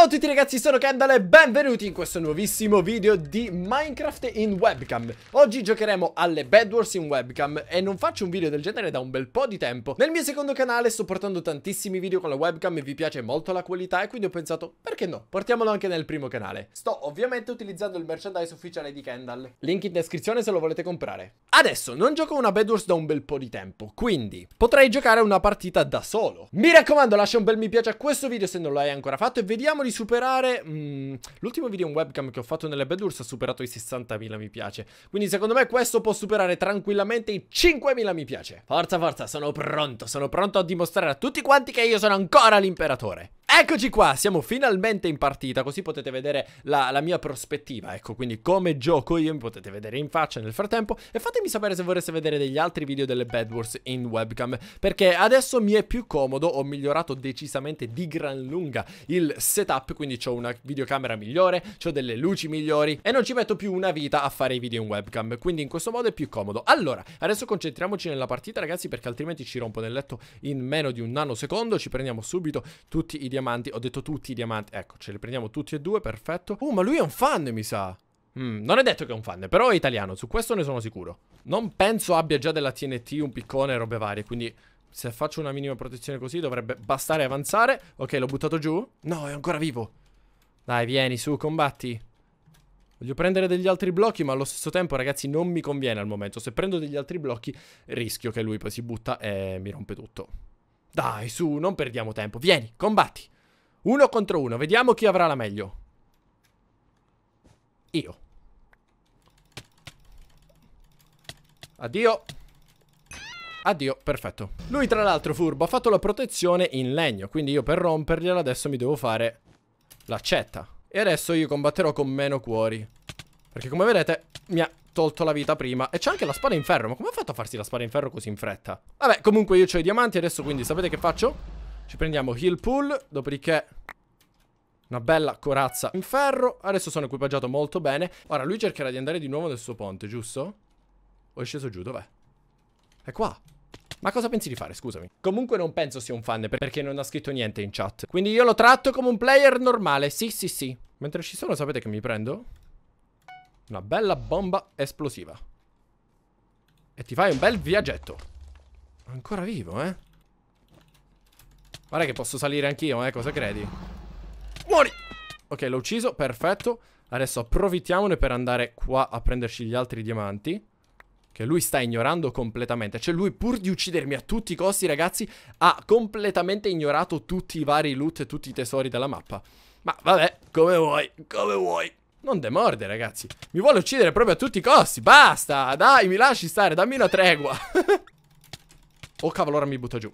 Ciao a tutti ragazzi, sono Kendall e benvenuti in questo nuovissimo video di Minecraft in webcam Oggi giocheremo alle Bad Wars in webcam e non faccio un video del genere da un bel po' di tempo Nel mio secondo canale sto portando tantissimi video con la webcam e vi piace molto la qualità e quindi ho pensato perché no, portiamolo anche nel primo canale Sto ovviamente utilizzando il merchandise ufficiale di Kendall Link in descrizione se lo volete comprare Adesso, non gioco una Bad Wars da un bel po' di tempo, quindi potrei giocare una partita da solo Mi raccomando lascia un bel mi piace a questo video se non l'hai ancora fatto e vediamo di di superare... Mh, mm, l'ultimo video in webcam che ho fatto nelle Bedurs ha superato i 60.000 mi piace. Quindi secondo me questo può superare tranquillamente i 5.000 mi piace. Forza, forza, sono pronto, sono pronto a dimostrare a tutti quanti che io sono ancora l'imperatore. Eccoci qua, siamo finalmente in partita, così potete vedere la, la, mia prospettiva, ecco, quindi come gioco io mi potete vedere in faccia nel frattempo e fatemi sapere se vorreste vedere degli altri video delle Bad Wars in webcam, perché adesso mi è più comodo, ho migliorato decisamente di gran lunga il setup, quindi ho una videocamera migliore, ho delle luci migliori e non ci metto più una vita a fare i video in webcam, quindi in questo modo è più comodo. Allora, adesso concentriamoci nella partita ragazzi perché altrimenti ci rompo nel letto in meno di un nanosecondo, ci prendiamo subito tutti i diamanti diamanti. Ho detto tutti i diamanti. Ecco, ce li prendiamo tutti e due, perfetto. Oh, ma lui è un fan, mi sa. Mm, non è detto che è un fan, però è italiano, su questo ne sono sicuro. Non penso abbia già della TNT, un piccone e robe varie, quindi se faccio una minima protezione così dovrebbe bastare avanzare. Ok, l'ho buttato giù. No, è ancora vivo. Dai, vieni, su, combatti. Voglio prendere degli altri blocchi, ma allo stesso tempo, ragazzi, non mi conviene al momento. Se prendo degli altri blocchi, rischio che lui poi si butta e mi rompe tutto. Dai, su, non perdiamo tempo. Vieni, combatti. Uno contro uno, vediamo chi avrà la meglio. Io. Addio. Addio, perfetto. Lui tra l'altro furbo ha fatto la protezione in legno, quindi io per rompergliela adesso mi devo fare l'accetta. E adesso io combatterò con meno cuori. Perché come vedete mi ha tolto la vita prima E c'è anche la spada in ferro Ma come ha fatto a farsi la spada in ferro così in fretta? Vabbè comunque io ho i diamanti adesso quindi sapete che faccio? Ci prendiamo heal pull Dopodiché una bella corazza in ferro Adesso sono equipaggiato molto bene Ora lui cercherà di andare di nuovo nel suo ponte giusto? O è sceso giù dov'è? È qua ma cosa pensi di fare, scusami? Comunque non penso sia un fan perché non ha scritto niente in chat. Quindi io lo tratto come un player normale, sì sì sì. Mentre ci sono sapete che mi prendo? Una bella bomba esplosiva. E ti fai un bel viaggetto. Ancora vivo, eh? Guarda che posso salire anch'io, eh? Cosa credi? Muori! Ok, l'ho ucciso, perfetto. Adesso approfittiamone per andare qua a prenderci gli altri diamanti. Che lui sta ignorando completamente. Cioè lui, pur di uccidermi a tutti i costi, ragazzi, ha completamente ignorato tutti i vari loot e tutti i tesori della mappa. Ma vabbè, come vuoi, come vuoi. Non demorde, ragazzi. Mi vuole uccidere proprio a tutti i costi. Basta, dai, mi lasci stare, dammi una tregua. oh, cavolo, ora mi butto giù.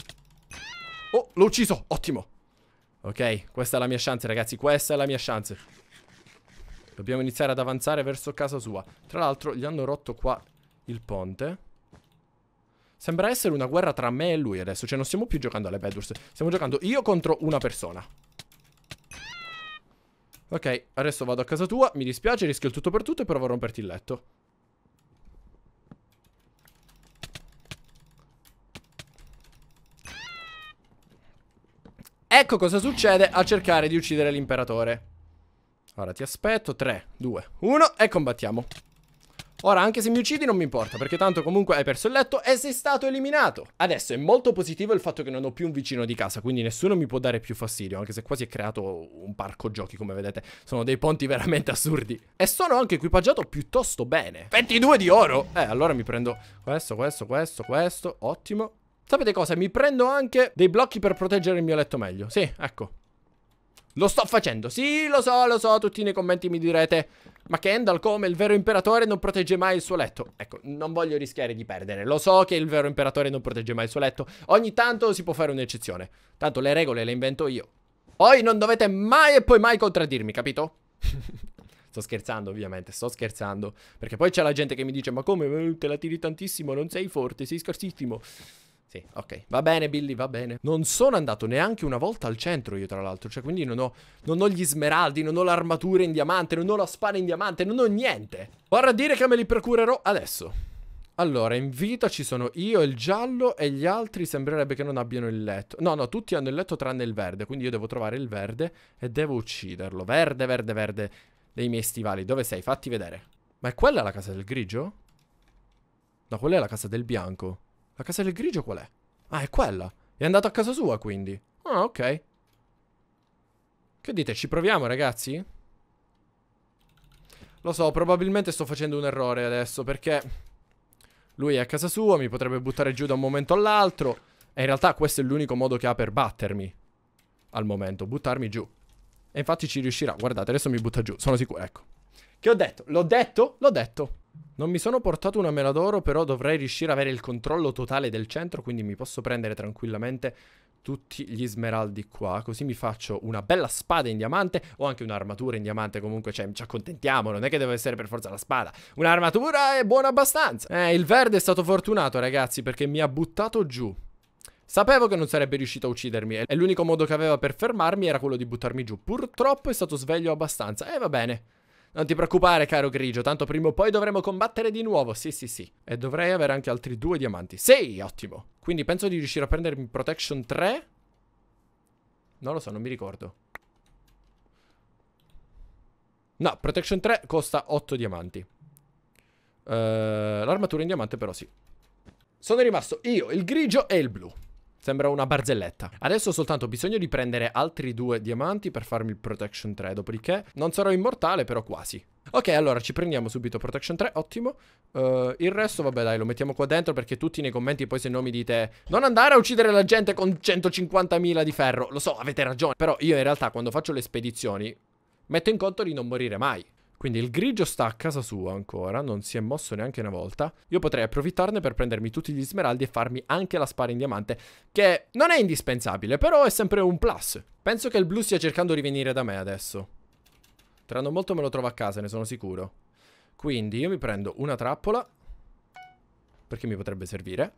Oh, l'ho ucciso, ottimo. Ok, questa è la mia chance, ragazzi, questa è la mia chance. Dobbiamo iniziare ad avanzare verso casa sua. Tra l'altro, gli hanno rotto qua il ponte. Sembra essere una guerra tra me e lui adesso. Cioè, non stiamo più giocando alle Bedwars. Stiamo giocando io contro una persona. Ok, adesso vado a casa tua. Mi dispiace, rischio il tutto per tutto e provo a romperti il letto. Ecco cosa succede a cercare di uccidere l'imperatore. Ora ti aspetto. 3, 2, 1 e combattiamo. Ora, anche se mi uccidi non mi importa, perché tanto comunque hai perso il letto e sei stato eliminato. Adesso è molto positivo il fatto che non ho più un vicino di casa, quindi nessuno mi può dare più fastidio, anche se quasi è creato un parco giochi, come vedete. Sono dei ponti veramente assurdi. E sono anche equipaggiato piuttosto bene. 22 di oro! Eh, allora mi prendo questo, questo, questo, questo. Ottimo. Sapete cosa? Mi prendo anche dei blocchi per proteggere il mio letto meglio. Sì, ecco. Lo sto facendo, sì, lo so, lo so, tutti nei commenti mi direte Ma Kendall come il vero imperatore non protegge mai il suo letto Ecco, non voglio rischiare di perdere Lo so che il vero imperatore non protegge mai il suo letto Ogni tanto si può fare un'eccezione Tanto le regole le invento io Poi non dovete mai e poi mai contraddirmi, capito? sto scherzando ovviamente, sto scherzando Perché poi c'è la gente che mi dice Ma come, eh, te la tiri tantissimo, non sei forte, sei scarsissimo sì, ok. Va bene, Billy, va bene. Non sono andato neanche una volta al centro io, tra l'altro. Cioè, quindi non ho, non ho gli smeraldi, non ho l'armatura in diamante, non ho la spada in diamante, non ho niente. Vorrà dire che me li procurerò adesso. Allora, in vita ci sono io, il giallo e gli altri sembrerebbe che non abbiano il letto. No, no, tutti hanno il letto tranne il verde, quindi io devo trovare il verde e devo ucciderlo. Verde, verde, verde dei miei stivali. Dove sei? Fatti vedere. Ma è quella la casa del grigio? No, quella è la casa del bianco. La casa del grigio qual è? Ah, è quella. È andato a casa sua, quindi. Ah, ok. Che dite, ci proviamo, ragazzi? Lo so, probabilmente sto facendo un errore adesso, perché... Lui è a casa sua, mi potrebbe buttare giù da un momento all'altro. E in realtà questo è l'unico modo che ha per battermi. Al momento, buttarmi giù. E infatti ci riuscirà. Guardate, adesso mi butta giù, sono sicuro, ecco. Che ho detto? L'ho detto? L'ho detto. Non mi sono portato una mela d'oro, però dovrei riuscire ad avere il controllo totale del centro, quindi mi posso prendere tranquillamente tutti gli smeraldi qua, così mi faccio una bella spada in diamante o anche un'armatura in diamante, comunque cioè, ci accontentiamo, non è che deve essere per forza la spada. Un'armatura è buona abbastanza. Eh, il verde è stato fortunato ragazzi perché mi ha buttato giù. Sapevo che non sarebbe riuscito a uccidermi e l'unico modo che aveva per fermarmi era quello di buttarmi giù. Purtroppo è stato sveglio abbastanza. E eh, va bene. Non ti preoccupare, caro grigio, tanto prima o poi dovremo combattere di nuovo. Sì, sì, sì. E dovrei avere anche altri due diamanti. Sì, ottimo. Quindi penso di riuscire a prendermi Protection 3. Non lo so, non mi ricordo. No, Protection 3 costa 8 diamanti. Uh, l'armatura in diamante però sì. Sono rimasto io, il grigio e il blu. Sembra una barzelletta. Adesso ho soltanto bisogno di prendere altri due diamanti per farmi il Protection 3, dopodiché non sarò immortale, però quasi. Ok, allora ci prendiamo subito Protection 3, ottimo. Uh, il resto, vabbè, dai, lo mettiamo qua dentro perché tutti nei commenti poi se no mi dite non andare a uccidere la gente con 150.000 di ferro. Lo so, avete ragione, però io in realtà quando faccio le spedizioni metto in conto di non morire mai. Quindi il grigio sta a casa sua ancora, non si è mosso neanche una volta. Io potrei approfittarne per prendermi tutti gli smeraldi e farmi anche la spara in diamante, che non è indispensabile, però è sempre un plus. Penso che il blu stia cercando di venire da me adesso. Tra non molto me lo trovo a casa, ne sono sicuro. Quindi io mi prendo una trappola, perché mi potrebbe servire.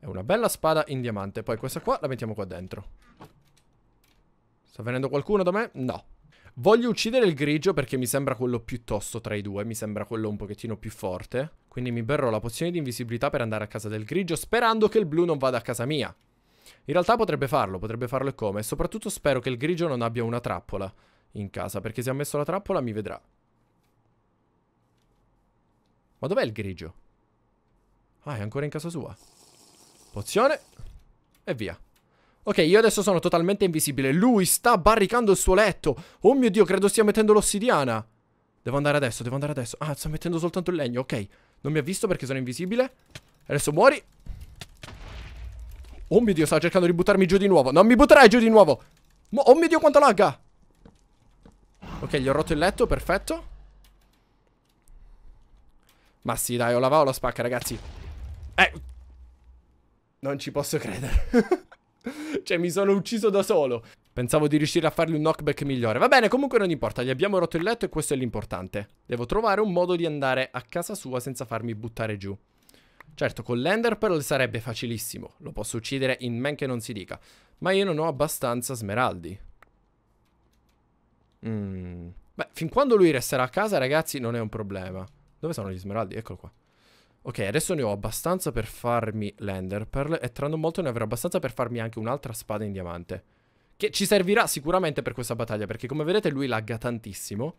E una bella spada in diamante. Poi questa qua la mettiamo qua dentro. Sta venendo qualcuno da me? No. Voglio uccidere il grigio perché mi sembra quello piuttosto tra i due, mi sembra quello un pochettino più forte. Quindi mi berrò la pozione di invisibilità per andare a casa del grigio sperando che il blu non vada a casa mia. In realtà potrebbe farlo, potrebbe farlo e come. E soprattutto spero che il grigio non abbia una trappola in casa, perché se ha messo la trappola mi vedrà. Ma dov'è il grigio? Ah, è ancora in casa sua. Pozione. E via. Ok, io adesso sono totalmente invisibile. Lui sta barricando il suo letto. Oh mio Dio, credo stia mettendo l'ossidiana. Devo andare adesso, devo andare adesso. Ah, sta mettendo soltanto il legno, ok. Non mi ha visto perché sono invisibile. Adesso muori. Oh mio Dio, stava cercando di buttarmi giù di nuovo. Non mi butterai giù di nuovo. Mo oh mio Dio, quanto lagga. Ok, gli ho rotto il letto, perfetto. Ma sì, dai, ho la o la spacca, ragazzi. Eh. Non ci posso credere. cioè, mi sono ucciso da solo. Pensavo di riuscire a fargli un knockback migliore. Va bene, comunque non importa, gli abbiamo rotto il letto e questo è l'importante. Devo trovare un modo di andare a casa sua senza farmi buttare giù. Certo, con l'Ender Pearl sarebbe facilissimo. Lo posso uccidere in men che non si dica. Ma io non ho abbastanza smeraldi. Mm. Beh, fin quando lui resterà a casa, ragazzi, non è un problema. Dove sono gli smeraldi? Eccolo qua. Ok, adesso ne ho abbastanza per farmi l'Ender Pearl e tra non molto ne avrò abbastanza per farmi anche un'altra spada in diamante. Che ci servirà sicuramente per questa battaglia, perché come vedete lui lagga tantissimo.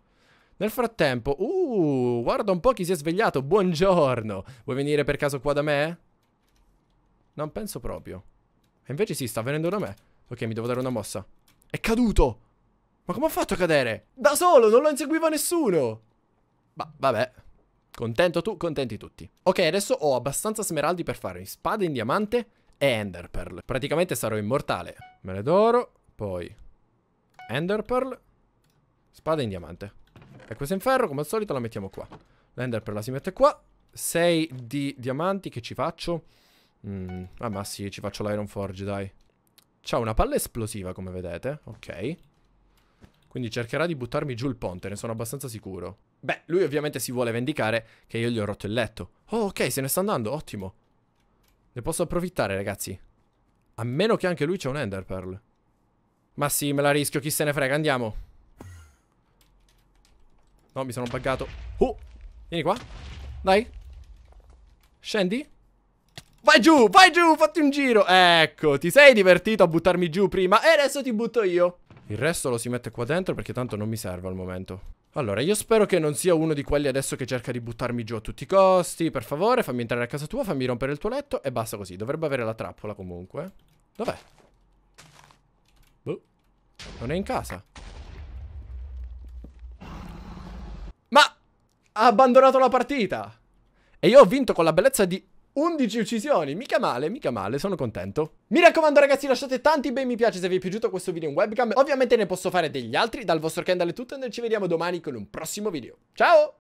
Nel frattempo, uh, guarda un po' chi si è svegliato, buongiorno! Vuoi venire per caso qua da me? Non penso proprio. E invece sì, sta venendo da me. Ok, mi devo dare una mossa. È caduto! Ma come ha fatto a cadere? Da solo, non lo inseguiva nessuno! Ma, vabbè... Contento tu, contenti tutti. Ok, adesso ho abbastanza smeraldi per fare spada in diamante e enderpearl. Praticamente sarò immortale. Me ne d'oro, poi enderpearl, spada in diamante. E questa in ferro, come al solito, la mettiamo qua. L'enderpearl la si mette qua. 6 di diamanti che ci faccio. Mm, ah ma sì, ci faccio l'iron forge, dai. C'ha una palla esplosiva, come vedete. Ok. Quindi cercherà di buttarmi giù il ponte, ne sono abbastanza sicuro. Beh, lui ovviamente si vuole vendicare che io gli ho rotto il letto. Oh, ok, se ne sta andando, ottimo. Ne posso approfittare, ragazzi. A meno che anche lui c'è un Ender Pearl. Ma sì, me la rischio, chi se ne frega, andiamo. No, mi sono buggato. Oh, vieni qua. Dai. Scendi. Vai giù, vai giù, fatti un giro. Ecco, ti sei divertito a buttarmi giù prima e adesso ti butto io. Il resto lo si mette qua dentro perché tanto non mi serve al momento. Allora, io spero che non sia uno di quelli adesso che cerca di buttarmi giù a tutti i costi. Per favore, fammi entrare a casa tua, fammi rompere il tuo letto e basta così. Dovrebbe avere la trappola comunque. Dov'è? Boh. Non è in casa. Ma ha abbandonato la partita. E io ho vinto con la bellezza di 11 uccisioni, mica male, mica male, sono contento. Mi raccomando ragazzi lasciate tanti bei mi piace se vi è piaciuto questo video in webcam, ovviamente ne posso fare degli altri, dal vostro Kendall è tutto e noi ci vediamo domani con un prossimo video. Ciao!